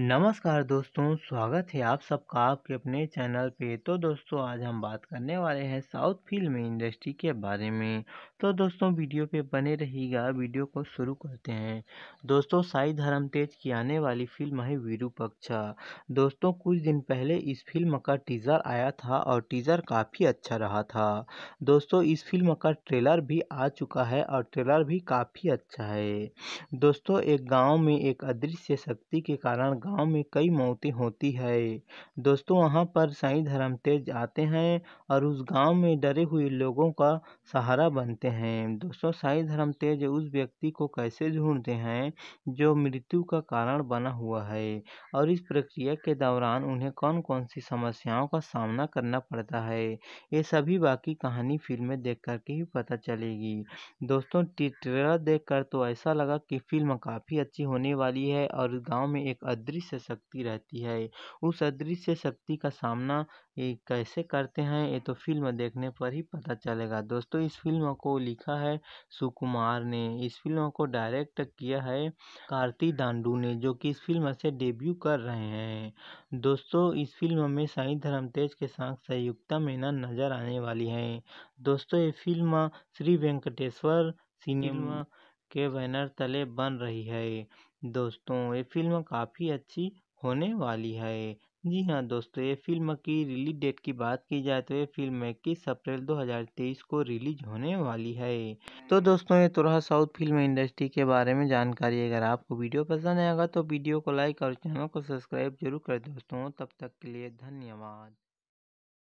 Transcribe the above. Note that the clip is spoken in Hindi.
नमस्कार दोस्तों स्वागत है आप सबका आपके अपने चैनल पे तो दोस्तों आज हम बात करने वाले हैं साउथ फिल्म इंडस्ट्री के बारे में तो दोस्तों वीडियो पे बने रहिएगा वीडियो को शुरू करते हैं दोस्तों साई धर्म तेज की आने वाली फिल्म है वीरूपक्षा दोस्तों कुछ दिन पहले इस फिल्म का टीज़र आया था और टीज़र काफ़ी अच्छा रहा था दोस्तों इस फिल्म का ट्रेलर भी आ चुका है और ट्रेलर भी काफ़ी अच्छा है दोस्तों एक गाँव में एक अदृश्य शक्ति के कारण गांव में कई मौतें होती है दोस्तों वहां पर साईं धर्म तेज आते हैं और उस गांव में डरे हुए लोगों का सहारा बनते हैं दोस्तों साईं धर्म तेज उस व्यक्ति को कैसे ढूंढते हैं जो मृत्यु का कारण बना हुआ है और इस प्रक्रिया के दौरान उन्हें कौन कौन सी समस्याओं का सामना करना पड़ता है ये सभी बाकी कहानी फिल्में देख करके ही पता चलेगी दोस्तों ट्रेलर देख कर तो ऐसा लगा कि फिल्म काफ़ी अच्छी होने वाली है और गाँव में एक अदृश्य अदृश्य शक्ति रहती है उस अदृश्य शक्ति का सामना ये कैसे करते हैं ये तो फिल्म देखने पर ही पता चलेगा दोस्तों इस फिल्म को लिखा है सुकुमार ने इस फिल्म को डायरेक्ट किया है कार्ति डांडू ने जो कि इस फिल्म से डेब्यू कर रहे हैं दोस्तों इस फिल्म में साई धर्म तेज के साथ संयुक्ता मेनन नजर आने वाली है दोस्तों ये फिल्म श्री वेंकटेश्वर सिनेमा हम्म। के बैनर तले बन रही है दोस्तों ये फिल्म काफ़ी अच्छी होने वाली है जी हाँ दोस्तों ये फिल्म की रिलीज डेट की बात की जाए तो ये फिल्म इक्कीस अप्रैल 2023 को रिलीज होने वाली है तो दोस्तों ये तो रहा साउथ फिल्म इंडस्ट्री के बारे में जानकारी अगर आपको वीडियो पसंद आएगा तो वीडियो को लाइक और चैनल को सब्सक्राइब जरूर करें दोस्तों तब तक के लिए धन्यवाद